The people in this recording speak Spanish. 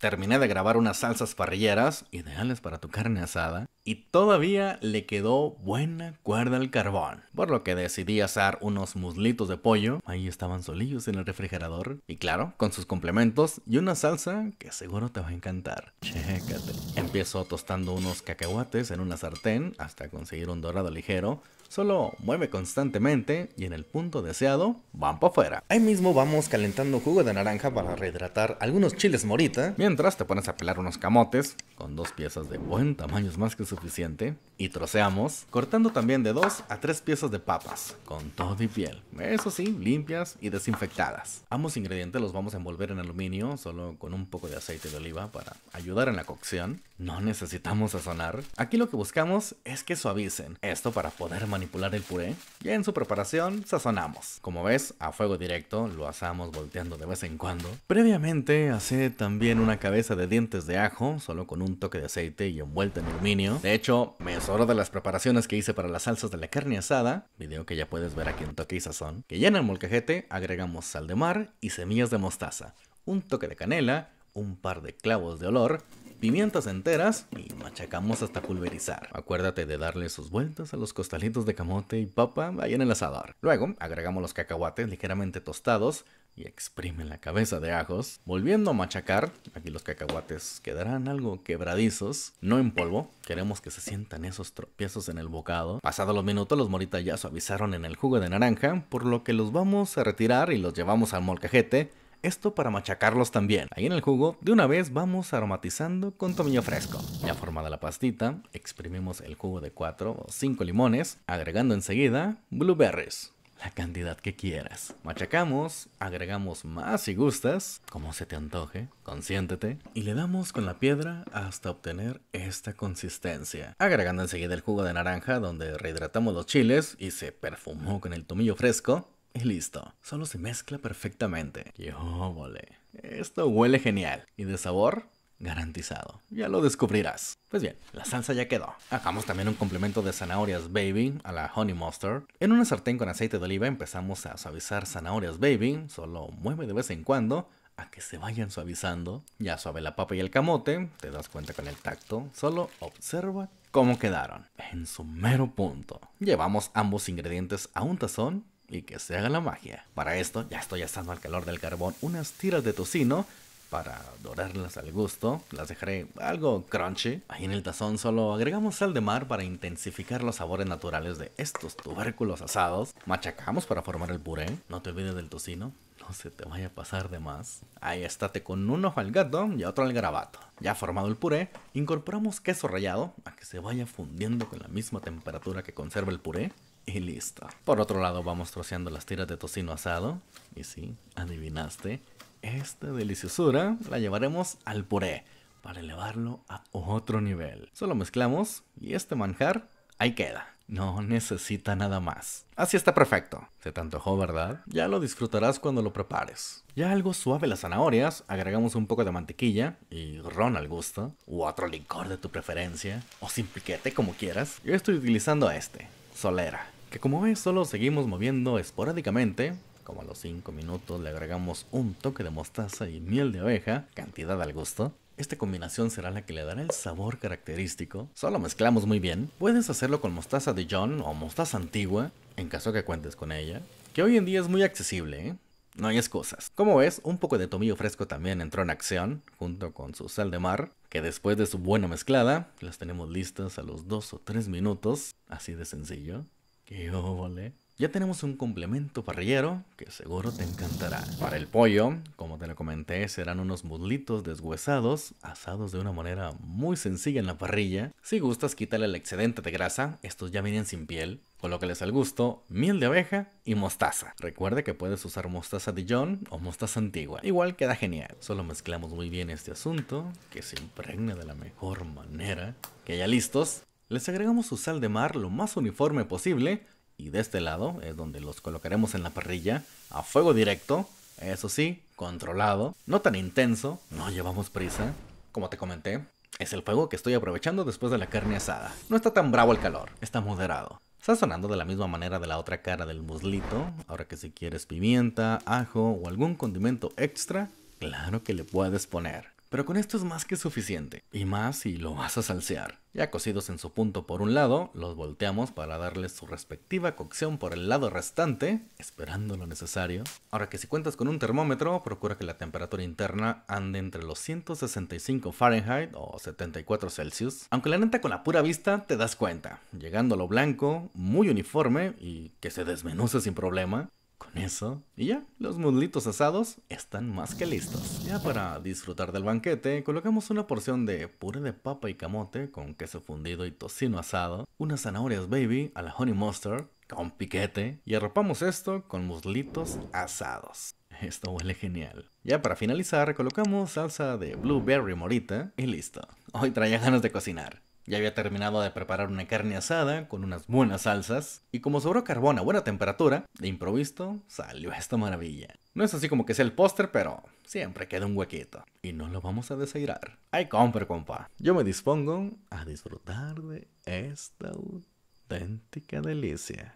Terminé de grabar unas salsas parrilleras, ideales para tu carne asada, y todavía le quedó buena cuerda al carbón, por lo que decidí asar unos muslitos de pollo, ahí estaban solillos en el refrigerador, y claro, con sus complementos y una salsa que seguro te va a encantar. Chécate. Empiezo tostando unos cacahuates en una sartén hasta conseguir un dorado ligero, Solo mueve constantemente y en el punto deseado van para afuera. Ahí mismo vamos calentando jugo de naranja para rehidratar algunos chiles morita. Mientras te pones a pelar unos camotes con dos piezas de buen tamaño es más que suficiente. Y troceamos, cortando también de dos a tres piezas de papas, con todo y piel. Eso sí, limpias y desinfectadas. Ambos ingredientes los vamos a envolver en aluminio, solo con un poco de aceite de oliva para ayudar en la cocción. No necesitamos sazonar. Aquí lo que buscamos es que suavicen. Esto para poder manejar manipular el puré y en su preparación sazonamos. Como ves, a fuego directo lo asamos volteando de vez en cuando. Previamente hacé también una cabeza de dientes de ajo, solo con un toque de aceite y envuelta en aluminio. De hecho, me sobró de las preparaciones que hice para las salsas de la carne asada, video que ya puedes ver aquí en Toque y Sazón, que ya en el molcajete agregamos sal de mar y semillas de mostaza, un toque de canela, un par de clavos de olor, pimientas enteras y machacamos hasta pulverizar. Acuérdate de darle sus vueltas a los costalitos de camote y papa ahí en el asador. Luego agregamos los cacahuates ligeramente tostados y exprime la cabeza de ajos. Volviendo a machacar, aquí los cacahuates quedarán algo quebradizos, no en polvo. Queremos que se sientan esos tropiezos en el bocado. Pasados los minutos, los moritas ya suavizaron en el jugo de naranja, por lo que los vamos a retirar y los llevamos al molcajete esto para machacarlos también. Ahí en el jugo, de una vez vamos aromatizando con tomillo fresco. Ya formada la pastita, exprimimos el jugo de 4 o 5 limones, agregando enseguida blueberries la cantidad que quieras. Machacamos, agregamos más si gustas, como se te antoje, consiéntete, y le damos con la piedra hasta obtener esta consistencia. Agregando enseguida el jugo de naranja donde rehidratamos los chiles y se perfumó con el tomillo fresco, y listo. Solo se mezcla perfectamente. ¡Qué vole. Esto huele genial. ¿Y de sabor? Garantizado. Ya lo descubrirás. Pues bien, la salsa ya quedó. Hagamos también un complemento de zanahorias baby a la honey mustard. En una sartén con aceite de oliva empezamos a suavizar zanahorias baby. Solo mueve de vez en cuando a que se vayan suavizando. Ya suave la papa y el camote. Te das cuenta con el tacto. Solo observa cómo quedaron. En su mero punto. Llevamos ambos ingredientes a un tazón y que se haga la magia. Para esto ya estoy asando al calor del carbón unas tiras de tocino para dorarlas al gusto. Las dejaré algo crunchy. Ahí en el tazón solo agregamos sal de mar para intensificar los sabores naturales de estos tubérculos asados. Machacamos para formar el puré. No te olvides del tocino. No se te vaya a pasar de más. Ahí estate con un ojo al gato y otro al garabato. Ya formado el puré, incorporamos queso rallado a que se vaya fundiendo con la misma temperatura que conserva el puré y listo. Por otro lado, vamos troceando las tiras de tocino asado. Y sí, adivinaste. Esta deliciosura la llevaremos al puré para elevarlo a otro nivel. Solo mezclamos y este manjar ahí queda. No necesita nada más. Así está perfecto. Se te antojó, ¿verdad? Ya lo disfrutarás cuando lo prepares. Ya algo suave las zanahorias, agregamos un poco de mantequilla y ron al gusto, O otro licor de tu preferencia, o sin piquete como quieras. Yo estoy utilizando este, Solera, que como ves solo seguimos moviendo esporádicamente, como a los 5 minutos le agregamos un toque de mostaza y miel de abeja, cantidad al gusto. Esta combinación será la que le dará el sabor característico. Solo mezclamos muy bien. Puedes hacerlo con mostaza de John o mostaza antigua, en caso que cuentes con ella, que hoy en día es muy accesible, ¿eh? No hay excusas. Como ves, un poco de tomillo fresco también entró en acción, junto con su sal de mar, que después de su buena mezclada, las tenemos listas a los 2 o 3 minutos, así de sencillo. ¡Qué óvole! Ya tenemos un complemento parrillero que seguro te encantará. Para el pollo, como te lo comenté, serán unos muslitos deshuesados, asados de una manera muy sencilla en la parrilla. Si gustas, quítale el excedente de grasa, estos ya vienen sin piel, Colócales al gusto miel de abeja y mostaza. Recuerde que puedes usar mostaza Dijon o mostaza antigua. Igual queda genial. Solo mezclamos muy bien este asunto, que se impregne de la mejor manera. Que ya listos, les agregamos su sal de mar lo más uniforme posible y de este lado es donde los colocaremos en la parrilla a fuego directo, eso sí, controlado, no tan intenso, no llevamos prisa. Como te comenté, es el fuego que estoy aprovechando después de la carne asada. No está tan bravo el calor, está moderado. Está sonando de la misma manera de la otra cara del muslito. Ahora que si quieres pimienta, ajo o algún condimento extra, claro que le puedes poner. Pero con esto es más que suficiente, y más si lo vas a salsear. Ya cocidos en su punto por un lado, los volteamos para darles su respectiva cocción por el lado restante, esperando lo necesario. Ahora que si cuentas con un termómetro, procura que la temperatura interna ande entre los 165 Fahrenheit o 74 Celsius, aunque la neta con la pura vista te das cuenta, llegando a lo blanco, muy uniforme y que se desmenuce sin problema eso, y ya, los muslitos asados están más que listos. Ya para disfrutar del banquete, colocamos una porción de puré de papa y camote con queso fundido y tocino asado, unas zanahorias baby a la honey mustard, con piquete, y arropamos esto con muslitos asados. Esto huele genial. Ya para finalizar, colocamos salsa de blueberry morita y listo. Hoy traía ganas de cocinar. Ya había terminado de preparar una carne asada con unas buenas salsas, y como sobró carbón a buena temperatura, de improviso salió esta maravilla. No es así como que sea el póster, pero siempre queda un huequito. Y no lo vamos a desairar. ¡Ay, compre, compa! Yo me dispongo a disfrutar de esta auténtica delicia.